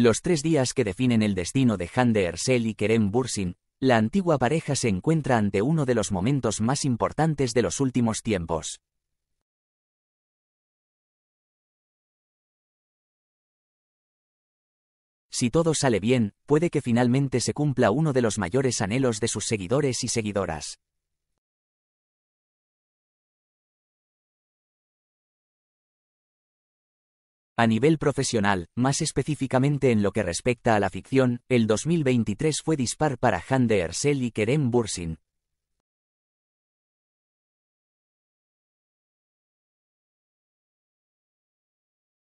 Los tres días que definen el destino de Han de Ersel y Kerem Bursin, la antigua pareja se encuentra ante uno de los momentos más importantes de los últimos tiempos. Si todo sale bien, puede que finalmente se cumpla uno de los mayores anhelos de sus seguidores y seguidoras. A nivel profesional, más específicamente en lo que respecta a la ficción, el 2023 fue dispar para de Ersel y Kerem Bursin.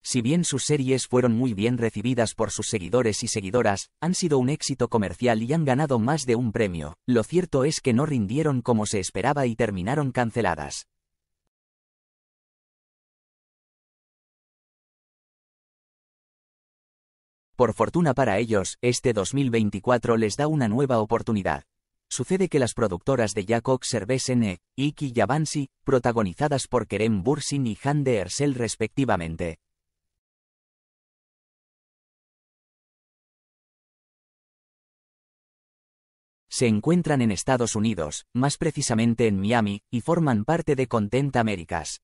Si bien sus series fueron muy bien recibidas por sus seguidores y seguidoras, han sido un éxito comercial y han ganado más de un premio, lo cierto es que no rindieron como se esperaba y terminaron canceladas. Por fortuna para ellos, este 2024 les da una nueva oportunidad. Sucede que las productoras de Jacob Servesene, Iki y protagonizadas por Kerem Bursin y Han de Ersel respectivamente, se encuentran en Estados Unidos, más precisamente en Miami, y forman parte de Content Americas.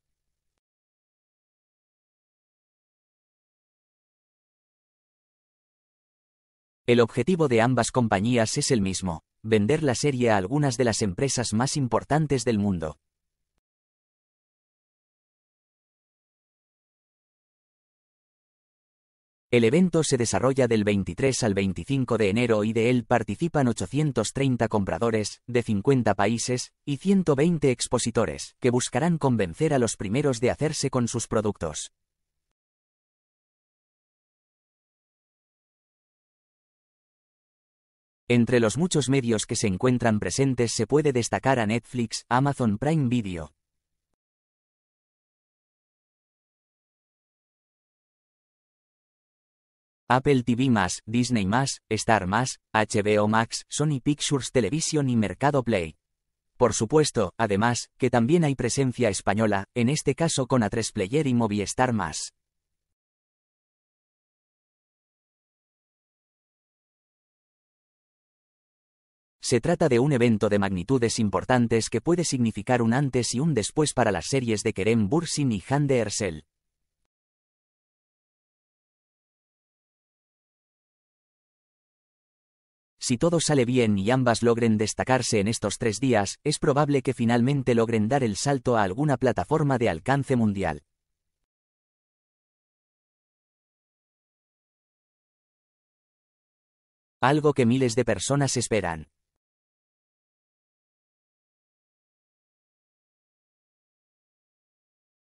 El objetivo de ambas compañías es el mismo, vender la serie a algunas de las empresas más importantes del mundo. El evento se desarrolla del 23 al 25 de enero y de él participan 830 compradores, de 50 países, y 120 expositores, que buscarán convencer a los primeros de hacerse con sus productos. Entre los muchos medios que se encuentran presentes se puede destacar a Netflix, Amazon Prime Video, Apple TV+, Disney+, Star+, HBO Max, Sony Pictures Television y Mercado Play. Por supuesto, además, que también hay presencia española, en este caso con A3 Player y Movistar+. Se trata de un evento de magnitudes importantes que puede significar un antes y un después para las series de Kerem Bursin y Han de Ersel. Si todo sale bien y ambas logren destacarse en estos tres días, es probable que finalmente logren dar el salto a alguna plataforma de alcance mundial. Algo que miles de personas esperan.